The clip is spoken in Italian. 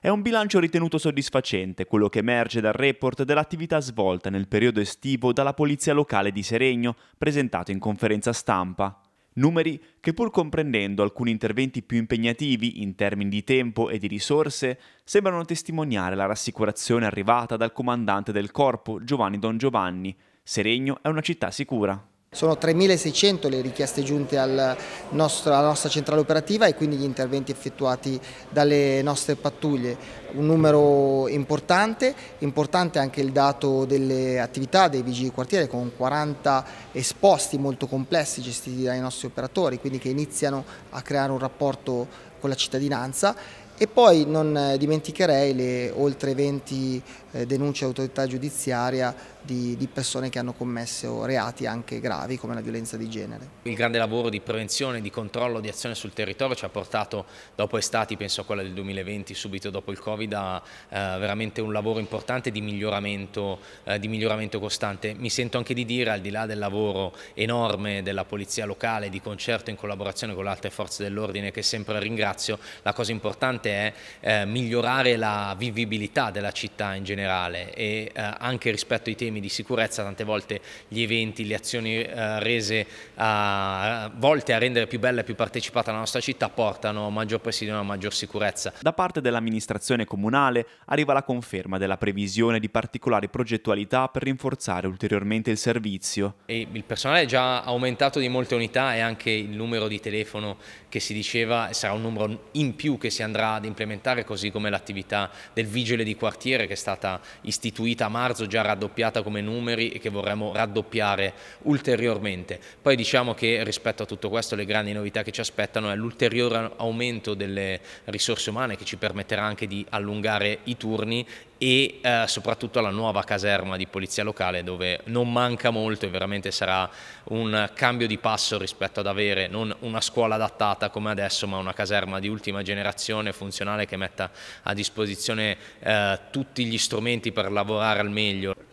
È un bilancio ritenuto soddisfacente quello che emerge dal report dell'attività svolta nel periodo estivo dalla Polizia Locale di Seregno, presentato in conferenza stampa. Numeri che pur comprendendo alcuni interventi più impegnativi in termini di tempo e di risorse, sembrano testimoniare la rassicurazione arrivata dal comandante del corpo Giovanni Don Giovanni. Seregno è una città sicura. Sono 3.600 le richieste giunte al nostro, alla nostra centrale operativa e quindi gli interventi effettuati dalle nostre pattuglie. Un numero importante, importante anche il dato delle attività dei vigili quartiere con 40 esposti molto complessi gestiti dai nostri operatori, quindi che iniziano a creare un rapporto con la cittadinanza e poi non eh, dimenticherei le oltre 20 eh, denunce all'autorità giudiziaria di, di, persone che hanno commesso reati anche gravi come la violenza di genere. Il grande lavoro di prevenzione, di controllo, di azione sul territorio ci ha portato dopo estati, penso a quella del 2020, subito dopo il Covid, a eh, veramente un lavoro importante di miglioramento, eh, di miglioramento costante. Mi sento anche di dire, al di là del lavoro enorme della polizia locale, di concerto in collaborazione con le altre forze dell'ordine che sempre ringrazio, la cosa importante importante è eh, migliorare la vivibilità della città in generale e eh, anche rispetto ai temi di sicurezza tante volte gli eventi, le azioni eh, rese volte a rendere più bella e più partecipata la nostra città portano a maggior presidio e a maggior sicurezza. Da parte dell'amministrazione comunale arriva la conferma della previsione di particolari progettualità per rinforzare ulteriormente il servizio. E il personale è già aumentato di molte unità e anche il numero di telefono che si diceva sarà un numero in più che si andrà ad implementare, così come l'attività del vigile di quartiere che è stata istituita a marzo, già raddoppiata come numeri e che vorremmo raddoppiare ulteriormente. Poi diciamo che rispetto a tutto questo le grandi novità che ci aspettano è l'ulteriore aumento delle risorse umane che ci permetterà anche di allungare i turni e eh, soprattutto la nuova caserma di polizia locale dove non manca molto e veramente sarà un cambio di passo rispetto ad avere non una scuola adattata come adesso ma una caserma di ultima generazione funzionale funzionale che metta a disposizione eh, tutti gli strumenti per lavorare al meglio.